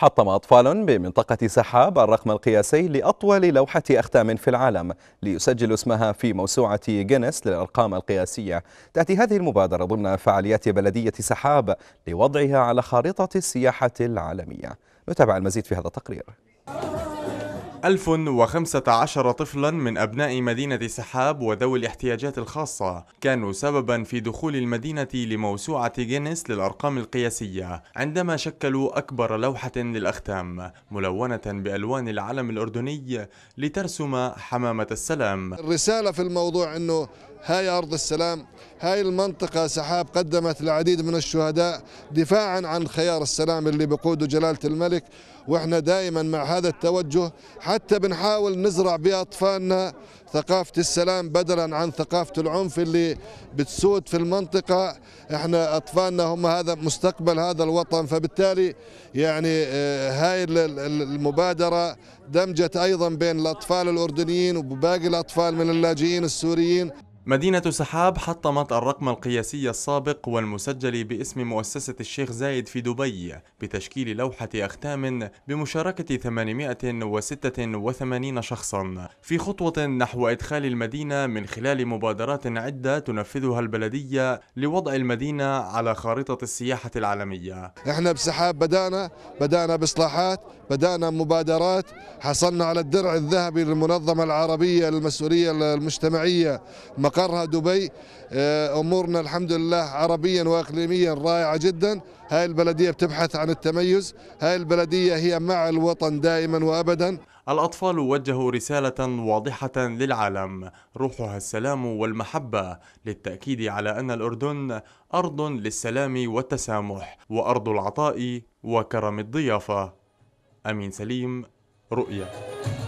حطم أطفال بمنطقة سحاب الرقم القياسي لأطول لوحة أختام في العالم ليسجل اسمها في موسوعة جينيس للأرقام القياسية تأتي هذه المبادرة ضمن فعاليات بلدية سحاب لوضعها على خارطة السياحة العالمية نتابع المزيد في هذا التقرير 1015 طفلا من أبناء مدينة سحاب وذوي الاحتياجات الخاصة كانوا سببا في دخول المدينة لموسوعة جينيس للأرقام القياسية عندما شكلوا أكبر لوحة للأختام ملونة بألوان العلم الأردني لترسم حمامة السلام الرسالة في الموضوع أنه هاي أرض السلام هاي المنطقة سحاب قدمت العديد من الشهداء دفاعا عن خيار السلام اللي بقوده جلالة الملك واحنا دائما مع هذا التوجه حتى بنحاول نزرع بأطفالنا ثقافة السلام بدلا عن ثقافة العنف اللي بتسود في المنطقة احنا أطفالنا هم هذا مستقبل هذا الوطن فبالتالي يعني آه، هاي المبادرة دمجت أيضا بين الأطفال الأردنيين وباقي الأطفال من اللاجئين السوريين مدينة سحاب حطمت الرقم القياسي السابق والمسجل باسم مؤسسة الشيخ زايد في دبي بتشكيل لوحة أختام بمشاركة 886 شخصا في خطوة نحو إدخال المدينة من خلال مبادرات عدة تنفذها البلدية لوضع المدينة على خارطة السياحة العالمية احنا بسحاب بدأنا بدأنا بإصلاحات بدأنا مبادرات حصلنا على الدرع الذهبي للمنظمة العربية للمسؤولية المجتمعية مقرها دبي آه، امورنا الحمد لله عربيا واقليميا رائعه جدا هاي البلديه بتبحث عن التميز هاي البلديه هي مع الوطن دائما وابدا الأطفال وجهوا رسالة واضحة للعالم روحها السلام والمحبة للتأكيد على أن الأردن أرض للسلام والتسامح وأرض العطاء وكرم الضيافة أمين سليم رؤيا